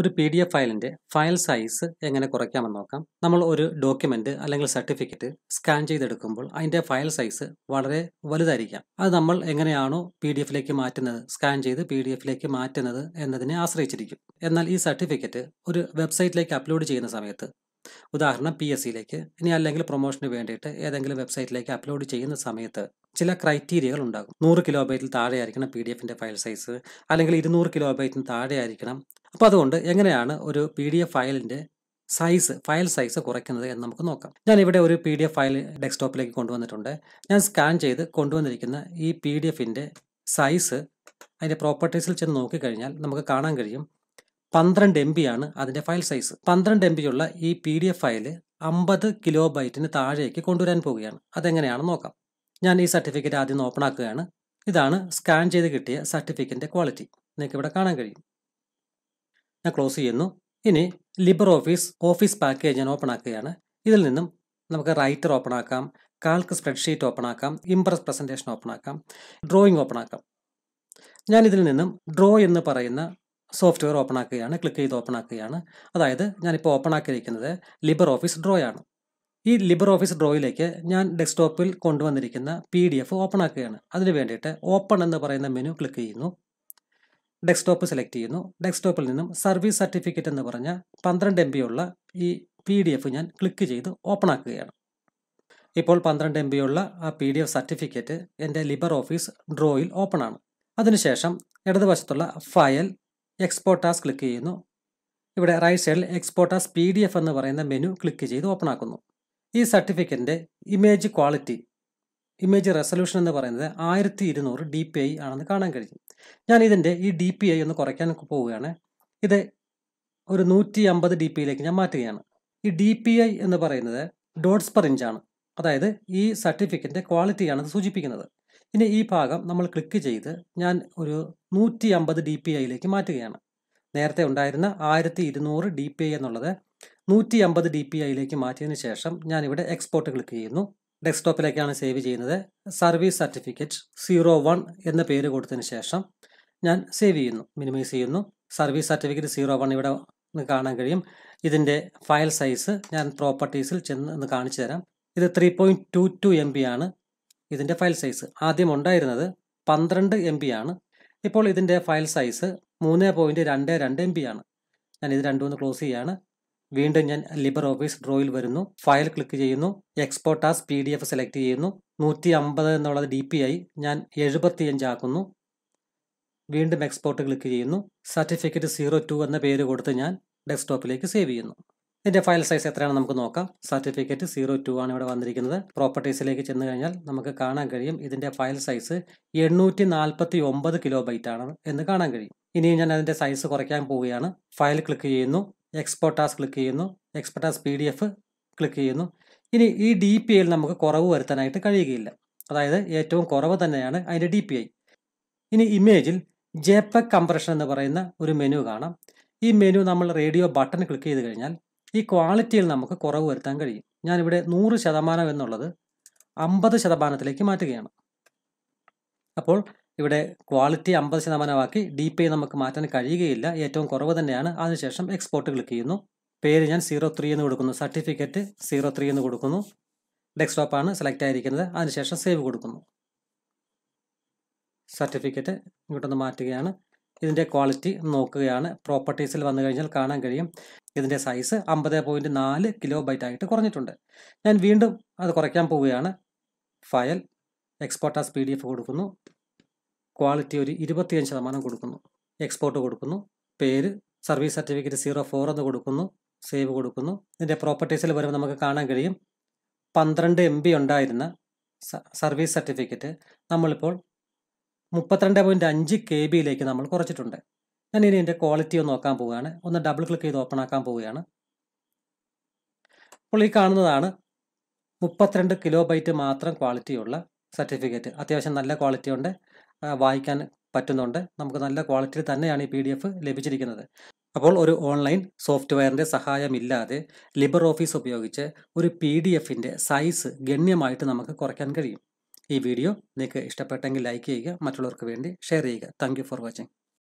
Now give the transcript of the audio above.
ഒരു P D F ഫയലിൻ്റെ file size എങ്ങനെ കുറയ്ക്കാമെന്ന് നോക്കാം നമ്മൾ ഒരു ഡോക്യുമെൻ്റ് അല്ലെങ്കിൽ സർട്ടിഫിക്കറ്റ് സ്കാൻ ചെയ്തെടുക്കുമ്പോൾ അതിൻ്റെ ഫയൽ സൈസ് വളരെ വലുതായിരിക്കാം അത് നമ്മൾ എങ്ങനെയാണോ പി ഡി എഫിലേക്ക് മാറ്റുന്നത് സ്കാൻ ചെയ്ത് പി ഡി എഫിലേക്ക് മാറ്റുന്നത് എന്നതിനെ ആശ്രയിച്ചിരിക്കും എന്നാൽ ഈ സർട്ടിഫിക്കറ്റ് ഒരു വെബ്സൈറ്റിലേക്ക് അപ്ലോഡ് ചെയ്യുന്ന സമയത്ത് ഉദാഹരണം പി എസ് സിയിലേക്ക് ഇനി അല്ലെങ്കിൽ പ്രൊമോഷന് വേണ്ടിയിട്ട് ഏതെങ്കിലും വെബ്സൈറ്റിലേക്ക് അപ്ലോഡ് ചെയ്യുന്ന സമയത്ത് ചില ക്രൈറ്റീരിയകൾ ഉണ്ടാകും നൂറ് കിലോബൈറ്റിൽ താഴെ ആയിരിക്കണം പി ഡി എഫിൻ്റെ ഫയൽ സൈസ് അല്ലെങ്കിൽ ഇരുന്നൂറ് കിലോബൈറ്റിന് താഴെ ആയിരിക്കണം അപ്പോൾ അതുകൊണ്ട് എങ്ങനെയാണ് ഒരു പി ഡി എഫ് ഫയലിൻ്റെ സൈസ് ഫയൽ സൈസ് കുറയ്ക്കുന്നത് എന്ന് നമുക്ക് നോക്കാം ഞാൻ ഇവിടെ ഒരു പി ഡി എഫ് ഫയൽ ഡെസ്ക്ടോപ്പിലേക്ക് കൊണ്ടുവന്നിട്ടുണ്ട് ഞാൻ സ്കാൻ ചെയ്ത് കൊണ്ടുവന്നിരിക്കുന്ന ഈ പി ഡി എഫിൻ്റെ സൈസ് അതിൻ്റെ പ്രോപ്പർട്ടീസിൽ ചെന്ന് നോക്കിക്കഴിഞ്ഞാൽ നമുക്ക് കാണാൻ കഴിയും പന്ത്രണ്ട് എം ബി ആണ് അതിൻ്റെ ഫയൽ സൈസ് പന്ത്രണ്ട് എം ബി ഉള്ള ഈ പി ഡി എഫ് ഫയൽ അമ്പത് കിലോ ബൈറ്റിന് താഴേക്ക് കൊണ്ടുവരാൻ പോവുകയാണ് അതെങ്ങനെയാണെന്ന് നോക്കാം ഞാൻ ഈ സർട്ടിഫിക്കറ്റ് ആദ്യം ഓപ്പൺ ആക്കുകയാണ് ഇതാണ് സ്കാൻ ചെയ്ത് കിട്ടിയ സർട്ടിഫിക്കറ്റിൻ്റെ ക്വാളിറ്റി നിങ്ങൾക്ക് ഇവിടെ കാണാൻ കഴിയും ഞാൻ ക്ലോസ് ചെയ്യുന്നു ഇനി ലിബർ ഓഫീസ് ഓഫീസ് പാക്കേജ് ഞാൻ ഓപ്പൺ ആക്കുകയാണ് ഇതിൽ നിന്നും നമുക്ക് റൈറ്റർ ഓപ്പൺ ആക്കാം കാൽക്ക് സ്പ്രെഡ്ഷീറ്റ് ഓപ്പൺ ആക്കാം ഇംപ്രസ് പ്രസൻറ്റേഷൻ ഓപ്പൺ ആക്കാം ഡ്രോയിങ് ഓപ്പൺ ആക്കാം ഞാൻ ഇതിൽ നിന്നും ഡ്രോ എന്ന് പറയുന്ന സോഫ്റ്റ്വെയർ ഓപ്പൺ ആക്കുകയാണ് ക്ലിക്ക് ചെയ്ത് ഓപ്പൺ ആക്കുകയാണ് അതായത് ഞാനിപ്പോൾ ഓപ്പൺ ആക്കിയിരിക്കുന്നത് ലിബർ ഓഫീസ് ഡ്രോ ആണ് ഈ ലിബർ ഓഫീസ് ഡ്രോയിലേക്ക് ഞാൻ ഡെസ്ക്ടോപ്പിൽ കൊണ്ടുവന്നിരിക്കുന്ന പി ഡി എഫ് ഓപ്പൺ ആക്കുകയാണ് അതിന് വേണ്ടിയിട്ട് ഓപ്പൺ എന്ന് പറയുന്ന മെനു ക്ലിക്ക് ചെയ്യുന്നു ഡെസ്ക്ടോപ്പ് സെലക്ട് ചെയ്യുന്നു ഡെസ്ക്ടോപ്പിൽ നിന്നും സർവീസ് സർട്ടിഫിക്കറ്റ് എന്ന് പറഞ്ഞ പന്ത്രണ്ട് എം ഉള്ള ഈ പി ഡി എഫ് ഞാൻ ക്ലിക്ക് ചെയ്ത് ഓപ്പൺ ആക്കുകയാണ് ഇപ്പോൾ പന്ത്രണ്ട് എം ഉള്ള ആ പി ഡി എഫ് സർട്ടിഫിക്കറ്റ് എൻ്റെ ലിബർ ഓഫീസ് ഡ്രോയിൽ ഓപ്പൺ ആണ് അതിനുശേഷം ഇടതുവശത്തുള്ള ഫയൽ എക്സ്പോർട്ട് ആസ് ക്ലിക്ക് ചെയ്യുന്നു ഇവിടെ റൈറ്റ് സൈഡിൽ export as P D F എന്ന് പറയുന്ന മെനു ക്ലിക്ക് ചെയ്ത് ഓപ്പൺ ആക്കുന്നു ഈ സർട്ടിഫിക്കറ്റിൻ്റെ ഇമേജ് ക്വാളിറ്റി ഇമേജ് റെസൊല്യൂഷൻ എന്ന് പറയുന്നത് ആയിരത്തി ഇരുന്നൂറ് ഡി പി ഐ ആണെന്ന് കാണാൻ കഴിയും ഞാൻ ഇതിൻ്റെ ഈ ഡി പി ഐ ഒന്ന് കുറയ്ക്കാൻ പോവുകയാണ് ഇത് ഒരു നൂറ്റി അമ്പത് ഡി പിയിലേക്ക് ഞാൻ മാറ്റുകയാണ് ഈ ഡി പി ഐ എന്ന് പറയുന്നത് ഡോട്ട്സ് പെർ ഇഞ്ചാണ് അതായത് ഈ സർട്ടിഫിക്കറ്റിൻ്റെ ക്വാളിറ്റിയാണ് ഇത് സൂചിപ്പിക്കുന്നത് ഇനി ഈ ഭാഗം നമ്മൾ ക്ലിക്ക് ചെയ്ത് ഞാൻ ഒരു നൂറ്റി അമ്പത് ഡി പി ഐയിലേക്ക് മാറ്റുകയാണ് നേരത്തെ ഉണ്ടായിരുന്ന ആയിരത്തി ഇരുന്നൂറ് ഡി പി ഐ എന്നുള്ളത് നൂറ്റി അമ്പത് ഡി പി ഐയിലേക്ക് മാറ്റിയതിന് ശേഷം ഞാനിവിടെ എക്സ്പോർട്ട് ക്ലിക്ക് ചെയ്യുന്നു ഡെസ്ക്ടോപ്പിലേക്കാണ് സേവ് ചെയ്യുന്നത് സർവീസ് സർട്ടിഫിക്കറ്റ് സീറോ വൺ എന്ന പേര് കൊടുത്തതിന് ശേഷം ഞാൻ സേവ് ചെയ്യുന്നു മിനിമൈസ് ചെയ്യുന്നു സർവീസ് സർട്ടിഫിക്കറ്റ് സീറോ വൺ ഇവിടെ കാണാൻ കഴിയും ഇതിൻ്റെ ഫയൽ സൈസ് ഞാൻ പ്രോപ്പർട്ടീസിൽ ചെന്ന് ഒന്ന് കാണിച്ചു തരാം ഇത് three point two two M B ആണ് ഇതിൻ്റെ ഫയൽ സൈസ് ആദ്യം ഉണ്ടായിരുന്നത് പന്ത്രണ്ട് എം ബി ആണ് ഇപ്പോൾ ഇതിൻ്റെ ഫയൽ സൈസ് മൂന്ന് പോയിൻറ്റ് രണ്ട് രണ്ട് എം ബി ആണ് ഞാൻ ഇത് രണ്ടുമൂന്ന് ക്ലോസ് ചെയ്യുകയാണ് വീണ്ടും ഞാൻ ലിബർ ഓഫീസ് ഡ്രോയിൽ വരുന്നു ഫയൽ ക്ലിക്ക് ചെയ്യുന്നു export as P D F select ചെയ്യുന്നു നൂറ്റി അമ്പത് എന്നുള്ളത് ഡി പി ആയി ഞാൻ എഴുപത്തിയഞ്ച് ആക്കുന്നു വീണ്ടും എക്സ്പോർട്ട് ക്ലിക്ക് ചെയ്യുന്നു സർട്ടിഫിക്കറ്റ് സീറോ ടു എന്ന പേര് കൊടുത്ത് ഞാൻ ഡെസ്ക്ടോപ്പിലേക്ക് സേവ് ചെയ്യുന്നു ഇതിൻ്റെ ഫയൽ സൈസ് എത്രയാണ് നമുക്ക് നോക്കാം സർട്ടിഫിക്കറ്റ് സീറോ ടു ആണ് ഇവിടെ വന്നിരിക്കുന്നത് പ്രോപ്പർട്ടീസിലേക്ക് ചെന്ന് കഴിഞ്ഞാൽ നമുക്ക് കാണാൻ കഴിയും ഇതിൻ്റെ ഫയൽ സൈസ് എണ്ണൂറ്റി നാൽപ്പത്തി ഒമ്പത് കിലോ ബൈറ്റ് ആണ് എന്ന് കാണാൻ കഴിയും ഇനിയും ഞാൻ അതിൻ്റെ സൈസ് കുറയ്ക്കാൻ പോവുകയാണ് ഫയൽ ക്ലിക്ക് ചെയ്യുന്നു എക്സ്പോർട്ട് ആസ് ക്ലിക്ക് ചെയ്യുന്നു export as P D F click ചെയ്യുന്നു ഇനി ഈ ഡി പി ഐയിൽ നമുക്ക് കുറവ് വരുത്താനായിട്ട് കഴിയുകയില്ല അതായത് ഏറ്റവും കുറവ് തന്നെയാണ് അതിൻ്റെ ഡി പി ഐ ഇനി ഇമേജിൽ ജെപെക് കംപ്രഷൻ എന്ന് പറയുന്ന ഒരു മെനു കാണാം ഈ മെനു നമ്മൾ റേഡിയോ ബട്ടൺ ക്ലിക്ക് ചെയ്ത് കഴിഞ്ഞാൽ ഈ ക്വാളിറ്റിയിൽ നമുക്ക് കുറവ് വരുത്താൻ കഴിയും ഞാനിവിടെ നൂറ് ശതമാനം എന്നുള്ളത് അമ്പത് ശതമാനത്തിലേക്ക് മാറ്റുകയാണ് അപ്പോൾ ഇവിടെ ക്വാളിറ്റി അമ്പത് ശതമാനമാക്കി ഡി പി നമുക്ക് മാറ്റാൻ കഴിയുകയില്ല ഏറ്റവും കുറവ് തന്നെയാണ് അതിനുശേഷം എക്സ്പോർട്ട് ക്ലിക്ക് ചെയ്യുന്നു പേര് ഞാൻ സീറോ ത്രീ എന്ന് കൊടുക്കുന്നു സർട്ടിഫിക്കറ്റ് സീറോ ത്രീ എന്ന് കൊടുക്കുന്നു ഡെസ്ക്ടോപ്പാണ് സെലക്ട് ആയിരിക്കുന്നത് അതിനുശേഷം സേവ് കൊടുക്കുന്നു സർട്ടിഫിക്കറ്റ് ഇങ്ങോട്ടൊന്ന് മാറ്റുകയാണ് ഇതിൻ്റെ ക്വാളിറ്റി നോക്കുകയാണ് പ്രോപ്പർട്ടീസിൽ വന്നു കഴിഞ്ഞാൽ കാണാൻ കഴിയും ഇതിൻ്റെ സൈസ് അമ്പത് പോയിൻറ്റ് നാല് കിലോ ബൈറ്റ് ആയിട്ട് കുറഞ്ഞിട്ടുണ്ട് ഞാൻ വീണ്ടും അത് കുറയ്ക്കാൻ പോവുകയാണ് file export as P D F കൊടുക്കുന്നു ക്വാളിറ്റി ഒരു ഇരുപത്തിയഞ്ച് ശതമാനം കൊടുക്കുന്നു എക്സ്പോർട്ട് കൊടുക്കുന്നു പേര് സർവീസ് സർട്ടിഫിക്കറ്റ് സീറോ ഫോർ എന്ന് കൊടുക്കുന്നു സേവ് കൊടുക്കുന്നു ഇതിൻ്റെ പ്രോപ്പർട്ടീസിൽ വരുമ്പോൾ നമുക്ക് കാണാൻ കഴിയും പന്ത്രണ്ട് എം ബി ഉണ്ടായിരുന്ന സർവീസ് സർട്ടിഫിക്കറ്റ് നമ്മളിപ്പോൾ മുപ്പത്തിരണ്ട് പോയിൻറ്റ് അഞ്ച് കെ ബിയിലേക്ക് നമ്മൾ കുറച്ചിട്ടുണ്ട് ഞാൻ ഇനി ഇതിൻ്റെ ക്വാളിറ്റി ഒന്ന് നോക്കാൻ പോവുകയാണ് ഒന്ന് ഡബിൾ ക്ലിക്ക് ചെയ്ത് ഓപ്പൺ ആക്കാൻ പോവുകയാണ് അപ്പോൾ ഈ കാണുന്നതാണ് മുപ്പത്തിരണ്ട് കിലോ ബൈറ്റ് മാത്രം ക്വാളിറ്റിയുള്ള സർട്ടിഫിക്കറ്റ് അത്യാവശ്യം നല്ല ക്വാളിറ്റി ഉണ്ട് വായിക്കാൻ പറ്റുന്നുണ്ട് നമുക്ക് നല്ല ക്വാളിറ്റിയിൽ തന്നെയാണ് ഈ പി ലഭിച്ചിരിക്കുന്നത് അപ്പോൾ ഒരു ഓൺലൈൻ സോഫ്റ്റ്വെയറിൻ്റെ സഹായമില്ലാതെ ലിബർ ഓഫീസ് ഉപയോഗിച്ച് ഒരു പി ഡി എഫിൻ്റെ സൈസ് ഗണ്യമായിട്ട് നമുക്ക് കുറയ്ക്കാൻ കഴിയും ഈ വീഡിയോ നിങ്ങൾക്ക് ഇഷ്ടപ്പെട്ടെങ്കിൽ ലൈക്ക് ചെയ്യുക മറ്റുള്ളവർക്ക് വേണ്ടി ഷെയർ ചെയ്യുക താങ്ക് ഫോർ വാച്ചിങ്